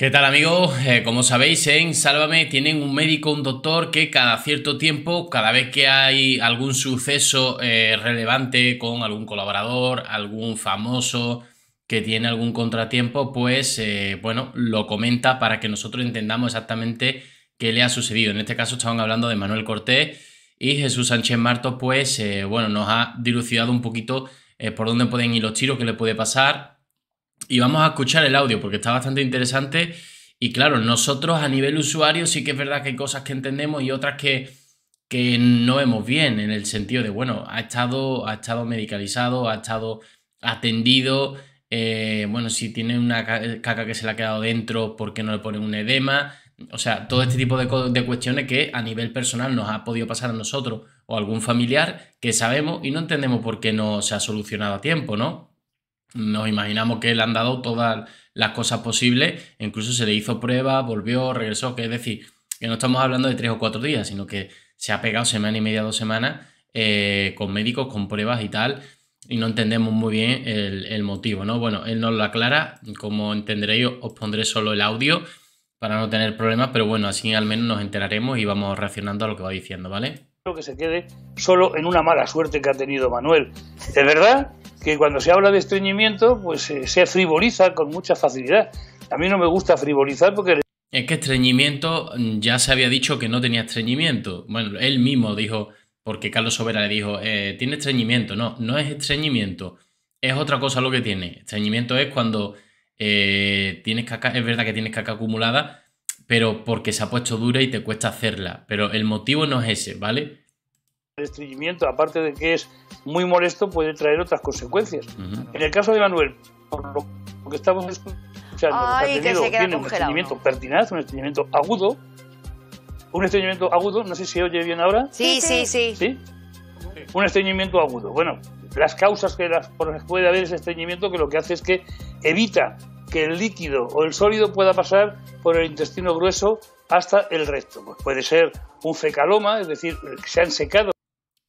¿Qué tal amigos? Eh, como sabéis, en Sálvame tienen un médico, un doctor que cada cierto tiempo, cada vez que hay algún suceso eh, relevante con algún colaborador, algún famoso que tiene algún contratiempo, pues eh, bueno, lo comenta para que nosotros entendamos exactamente qué le ha sucedido. En este caso estaban hablando de Manuel Cortés y Jesús Sánchez Martos, pues bueno, nos ha dilucidado un poquito por dónde pueden ir los tiros, qué le puede pasar, y vamos a escuchar el audio porque está bastante interesante. Y claro, nosotros a nivel usuario sí que es verdad que hay cosas que entendemos y otras que, que no vemos bien, en el sentido de, bueno, ha estado, ha estado medicalizado, ha estado atendido, eh, bueno, si tiene una caca que se le ha quedado dentro, ¿por qué no le ponen un edema? O sea, todo este tipo de, cuestiones que a nivel personal nos ha podido pasar a nosotros o algún familiar que sabemos y no entendemos por qué no se ha solucionado a tiempo, ¿no? Nos imaginamos que le han dado todas las cosas posibles, incluso se le hizo prueba, volvió, regresó, que es decir, que no estamos hablando de tres o cuatro días, sino que se ha pegado semana y media, dos semanas, eh, con médicos, con pruebas y tal, y no entendemos muy bien el, motivo, ¿no? Bueno, él nos lo aclara, como entenderéis, os pondré solo el audio para no tener problemas, pero bueno, así al menos nos enteraremos y vamos reaccionando a lo que va diciendo, ¿vale? que se quede solo en una mala suerte que ha tenido Manuel. ¿es verdad que cuando se habla de estreñimiento, pues eh, se frivoliza con mucha facilidad. A mí no me gusta frivolizar porque... Es que estreñimiento, mm, ya se había dicho que no tenía estreñimiento. Bueno, él mismo dijo, porque Carlos Sobera le dijo, eh, tiene estreñimiento. No, no es estreñimiento, es otra cosa lo que tiene. Estreñimiento es cuando eh, tienes caca, es verdad que tienes caca acumulada, pero porque se ha puesto dura y te cuesta hacerla. Pero el motivo no es ese, ¿vale? El estreñimiento, aparte de que es muy molesto, puede traer otras consecuencias. En el caso de Manuel, por lo que estamos escuchando, tiene un estreñimiento pertinaz, un estreñimiento agudo. Un estreñimiento agudo, no sé si oye bien ahora. Sí, sí, sí. ¿Sí? Un estreñimiento agudo. Bueno, las causas que las, por las que puede haber ese estreñimiento que lo que hace es que evita que el líquido o el sólido pueda pasar por el intestino grueso hasta el recto. Pues puede ser un fecaloma, es decir, que se han secado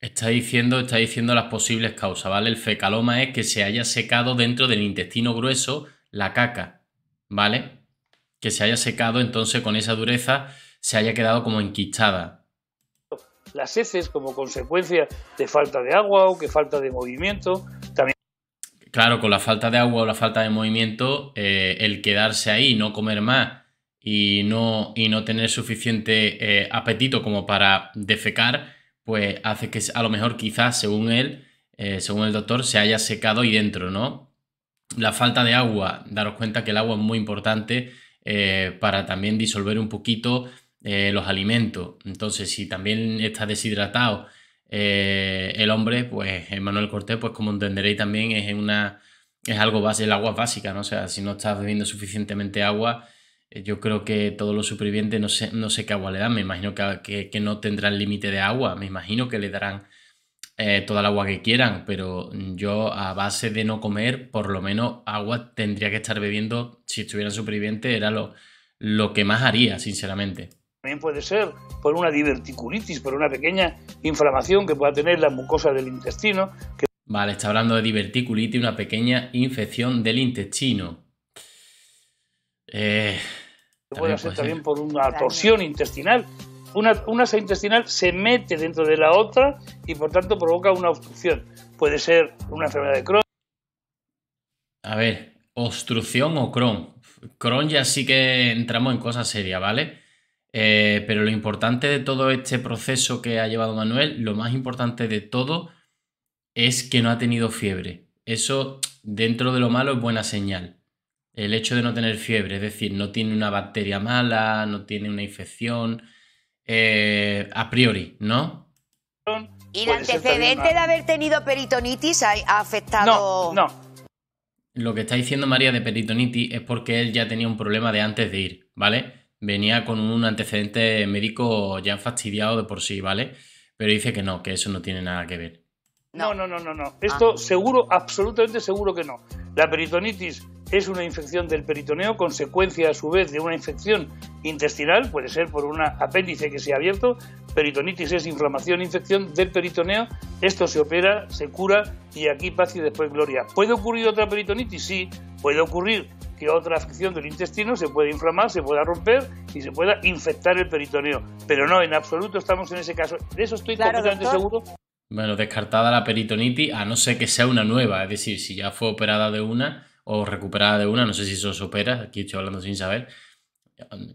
Está diciendo, está diciendo las posibles causas, ¿vale? El fecaloma es que se haya secado dentro del intestino grueso la caca, ¿vale? Que se haya secado, entonces con esa dureza se haya quedado como enquistada. Las heces como consecuencia de falta de agua o que falta de movimiento, también... Claro, con la falta de agua o la falta de movimiento, eh, el quedarse ahí, no comer más y no, no tener suficiente eh, apetito como para defecar, pues hace que a lo mejor quizás, según él, eh, según el doctor, se haya secado ahí dentro, ¿no? La falta de agua, daros cuenta que el agua es muy importante eh, para también disolver un poquito eh, los alimentos. Entonces, si también está deshidratado el hombre, pues Manuel Cortés, pues como entenderéis también es una... Es algo base, el agua es básica, ¿no? O sea, si no estás bebiendo suficientemente agua, eh, yo creo que todos los supervivientes no sé, no sé qué agua le dan, me imagino que, que, no tendrán límite de agua, me imagino que le darán eh, toda el agua que quieran, pero yo a base de no comer, por lo menos agua tendría que estar bebiendo, si estuviera superviviente, era lo, lo que más haría, sinceramente. También puede ser por una diverticulitis, por una pequeña inflamación que pueda tener la mucosa del intestino. Vale, está hablando de diverticulitis, una pequeña infección del intestino. Eh, puede ser también por una torsión intestinal. Una, una intestinal se mete dentro de la otra y por tanto provoca una obstrucción. Puede ser una enfermedad de Crohn. A ver, obstrucción o Crohn. Crohn ya sí que entramos en cosas serias, ¿vale? Eh, pero lo importante de todo este proceso que ha llevado Manuel, lo más importante de todo es que no ha tenido fiebre. Eso, dentro de lo malo, es buena señal. El hecho de no tener fiebre, es decir, no tiene una bacteria mala, no tiene una infección, eh, a priori, ¿no? ¿Y el pues antecedente de haber tenido peritonitis ha, afectado...? No, no. Lo que está diciendo María de peritonitis es porque él ya tenía un problema de antes de ir, ¿vale? Venía con un antecedente médico ya fastidiado de por sí, ¿vale? Pero dice que no, que eso no tiene nada que ver. No, no, no, no, no. Ah. Esto seguro, absolutamente seguro que no. La peritonitis es una infección del peritoneo, consecuencia a su vez de una infección intestinal, puede ser por un apéndice que se ha abierto. Peritonitis es inflamación, infección del peritoneo. Esto se opera, se cura y aquí paz y después gloria. ¿Puede ocurrir otra peritonitis? Sí, puede ocurrir que otra afección del intestino se pueda inflamar, se pueda romper y se pueda infectar el peritoneo. Pero no, en absoluto estamos en ese caso. De eso estoy completamente seguro. Bueno, descartada la peritonitis, a no ser que sea una nueva, es decir, si ya fue operada de una, o recuperada de una, no sé si eso se aquí estoy hablando sin saber,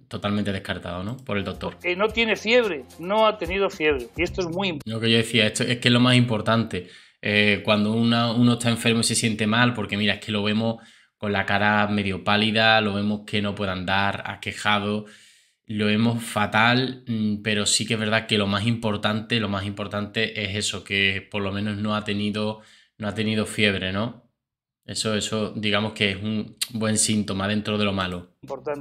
totalmente descartado, ¿no? Por el doctor. que no tiene fiebre, no ha tenido fiebre, y esto es muy importante. Lo que yo decía, esto es que es lo más importante, eh, cuando uno está enfermo y se siente mal, porque mira, es que lo vemos con la cara medio pálida, lo vemos que no puede andar, quejado, lo vemos fatal, mm, pero sí que es verdad que lo más importante, lo más importante es eso, que por lo menos no ha tenido, no ha tenido fiebre, ¿no? Eso, eso, digamos que es un buen síntoma dentro de lo malo.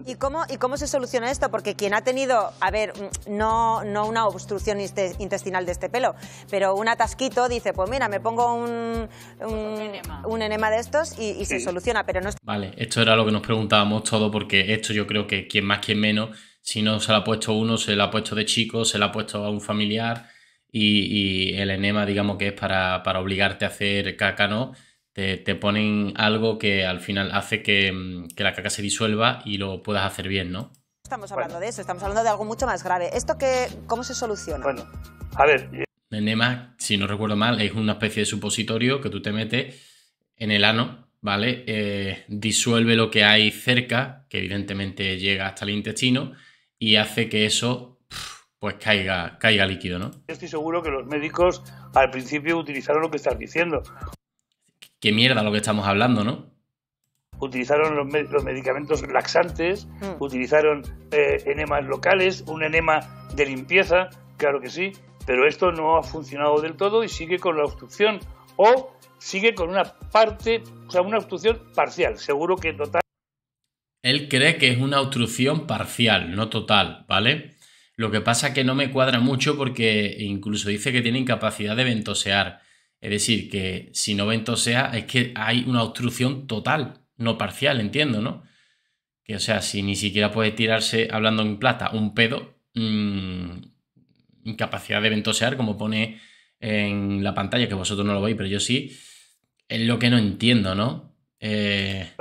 ¿Y cómo, ¿Y cómo se soluciona esto? Porque quien ha tenido, a ver, no, una obstrucción intestinal de este pelo, pero un atasquito dice, pues mira, me pongo un, enema. de estos y, se soluciona, pero no Vale, esto era lo que nos preguntábamos todo, porque esto yo creo que quien más, quien menos, si no se lo ha puesto uno, se lo ha puesto de chico, se lo ha puesto a un familiar y, el enema, digamos que es para obligarte a hacer caca, ¿no? Te, ponen algo que al final hace mm, que, la caca se disuelva y lo puedas hacer bien, ¿no? Estamos hablando de eso, estamos hablando de algo mucho más grave. ¿Esto que, cómo se soluciona? Bueno, a ver. Enema, si no recuerdo mal, es una especie de supositorio que tú te metes en el ano, ¿vale? Eh, disuelve lo que hay cerca, que evidentemente llega hasta el intestino, y hace que eso pues caiga, caiga líquido, ¿no? Yo estoy seguro que los médicos al principio utilizaron lo que estás diciendo, qué mierda lo que estamos hablando, ¿no? Utilizaron los, medicamentos laxantes, mm. utilizaron eh, enemas locales, un enema de limpieza, claro que sí, pero esto no ha funcionado del todo y sigue con la obstrucción o sigue con una parte, o sea, una obstrucción parcial, seguro que total. Él cree que es una obstrucción parcial, no total, ¿vale? Lo que pasa que no me cuadra mucho porque incluso dice que tiene incapacidad de ventosear. Es decir, que si no ventosea es que hay una obstrucción total, no parcial, entiendo, ¿no? Que o sea, si ni siquiera puede tirarse hablando en plata un pedo, mm, incapacidad de ventosear, como pone en la pantalla, que vosotros no lo veis, pero yo sí, es lo que no entiendo, ¿no? Eh,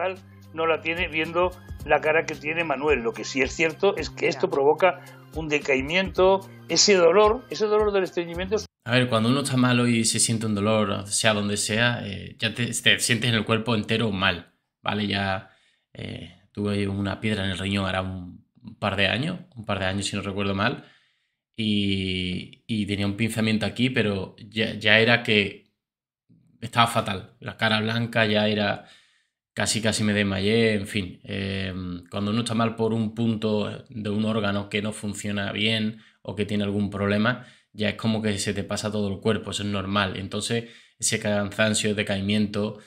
no la tiene viendo la cara que tiene Manuel. Lo que sí es cierto es que esto provoca un decaimiento, ese dolor, ese dolor del estreñimiento es a ver, cuando uno está malo y se siente un dolor, sea donde sea, eh, ya te, sientes en el cuerpo entero mal, ¿vale? Ya eh, tuve una piedra en el riñón ahora un, par de años, un par de años si no recuerdo mal, y, tenía un pinzamiento aquí, pero ya, era que estaba fatal, la cara blanca ya era, casi casi me desmayé, en fin, em, cuando uno está mal por un punto de un órgano que no funciona bien o que tiene algún problema, ya es como que se te pasa todo el cuerpo, eso es normal. Entonces, ese cansancio, decaimiento,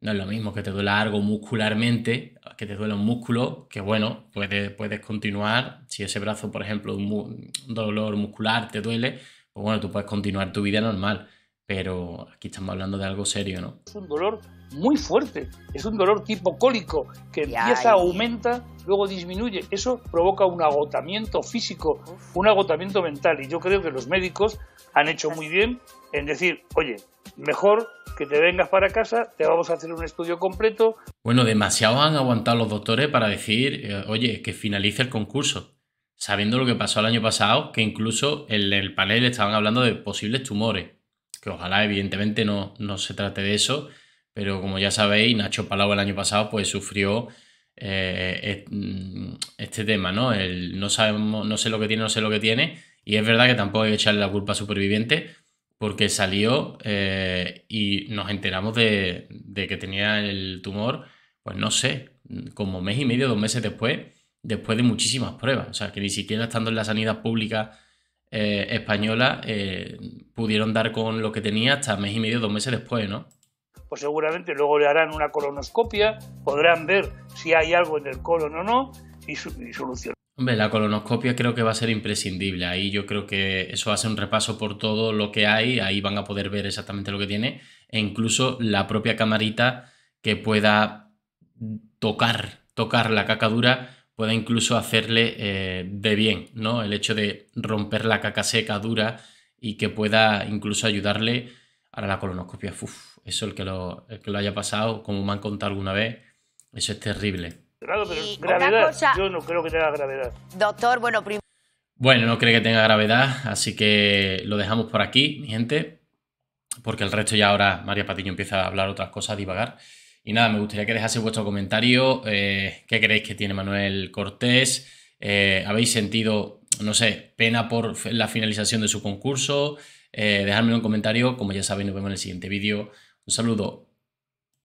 no es lo mismo que te duela algo muscularmente, que te duela un músculo, que bueno, puedes, puedes continuar. Si ese brazo, por ejemplo, un, dolor muscular te duele, pues bueno, tú puedes continuar tu vida normal. Pero aquí estamos hablando de algo serio, ¿no? Es un dolor muy fuerte, es un dolor tipo cólico que empieza, aumenta luego disminuye. Eso provoca un agotamiento físico, un agotamiento mental. Y yo creo que los médicos han hecho muy bien en decir, oye, mejor que te vengas para casa, te vamos a hacer un estudio completo. Bueno, demasiado han aguantado los doctores para decir, eh, oye, que finalice el concurso, sabiendo lo que pasó el año pasado, que incluso en el panel estaban hablando de posibles tumores, que ojalá evidentemente no, no se trate de eso, pero como ya sabéis, Nacho Palau el año pasado pues sufrió eh, mm, este tema, ¿no? El no sabemos, no sé lo que tiene, no sé lo que tiene. Y es verdad que tampoco hay que echarle la culpa a Superviviente, porque salió eh, y nos enteramos de, que tenía el tumor, pues no sé, como mes y medio, dos meses después, después de muchísimas pruebas. O sea, que ni siquiera estando en la sanidad pública eh, española pudieron dar con lo que tenía hasta mes y medio, dos meses después, ¿no? pues seguramente luego le harán una colonoscopia, podrán ver si hay algo en el colon o no y, solucionar. Hombre, la colonoscopia creo que va a ser imprescindible. Ahí yo creo que eso hace un repaso por todo lo que hay. Ahí van a poder ver exactamente lo que tiene. E incluso la propia camarita que pueda tocar, tocar la caca dura, pueda incluso hacerle eh, de bien, ¿no? El hecho de romper la caca seca dura y que pueda incluso ayudarle a la colonoscopia. Uf eso el que lo, que lo haya pasado, como me han contado alguna vez, eso es terrible. Claro, pero gravedad, yo no creo que tenga gravedad. Doctor, bueno, primero... Bueno, no creo que tenga gravedad, así que lo dejamos por aquí, mi gente, porque el resto ya ahora María Patiño empieza a hablar otras cosas, a divagar. Y nada, me gustaría que dejase vuestro comentario, eh, qué creéis que tiene Manuel Cortés, eh, habéis sentido, no sé, pena por la finalización de su concurso, eh, un comentario, como ya sabéis, nos vemos en el siguiente vídeo. Un saludo.